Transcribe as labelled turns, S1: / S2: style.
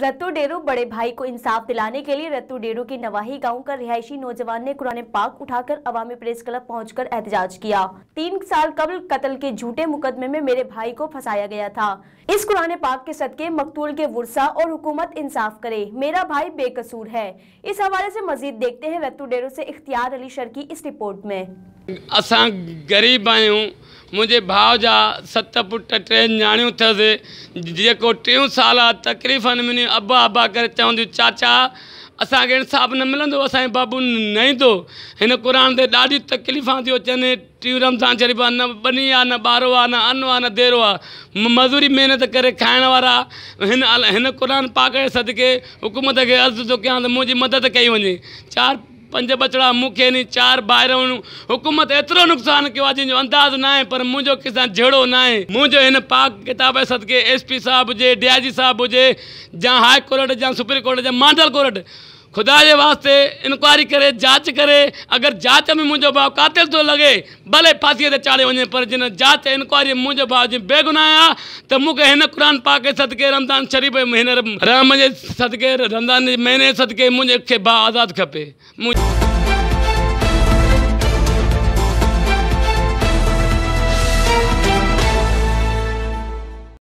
S1: रत्तू डेरू बड़े भाई को इंसाफ दिलाने के लिए रत्तू डेरू के नवाही गांव का रिहायशी नौजवान ने कुरान पाक उठाकर अवामी प्रेस क्लब पहुंचकर एहतजाज किया तीन साल कबल कत्ल के झूठे मुकदमे में मेरे भाई को फंसाया गया था इस कुरान पाक के सदके मकतूल के वर्षा और हुकूमत इंसाफ करे मेरा भाई बेकसूर है इस हवाले ऐसी मजीद देखते हैं रत्तू डेरू ऐसी इख्तियार अली की इस रिपोर्ट में
S2: गरीब आयो मुझे भाव जा सत पुट टे न्याणियूं अथसि जो टे साल आहे में अबा अबा कर चवंद चाचा असांखे इंसाफ़ु न मिल अस बाबू नही तो इन क़ुरान से ढी तकलीफ़ा थी अचन टी रमज़ान शरीफ़ न बनी आ न बारो आ न अन आ न देरो आ मज़ूरी मेहनत कर खाण वा हिन क़रान पा करे हुकूमत के अर्ज तो क्या त मुंहिंजी मदद कई वे चार पंज बचड़ा मुख्य नी चार ॿाहिरियों हुकूमत एतिरो नुकसान किया आहे अंदाज ना न पर मुझे किसान जेड़ो ना आहे मुंहिंजो हिन पाक किताब सदके एस पी साहिबु हुजे डी आई जी साहिबु हुजे हाई कोर्ट जा सुप्रीम कोर्ट जा मांडल कोर्ट खुदा के वास्ते इन्क्वायरी करे जांच करे अगर जांच में मुझे भाव कातिल थो तो लॻे भले फांसी से चाड़े वञे पर जिन जांच इंक्वायरी मुंहिंजो भाउ जी बेगुनाह आहे त मूंखे हिन क़ुर पाक सदके रमज़ान शरीफ़ में राम के सदके रमदान महीने सदके मुझे भाव आज़ाद खपे मुंहिंजो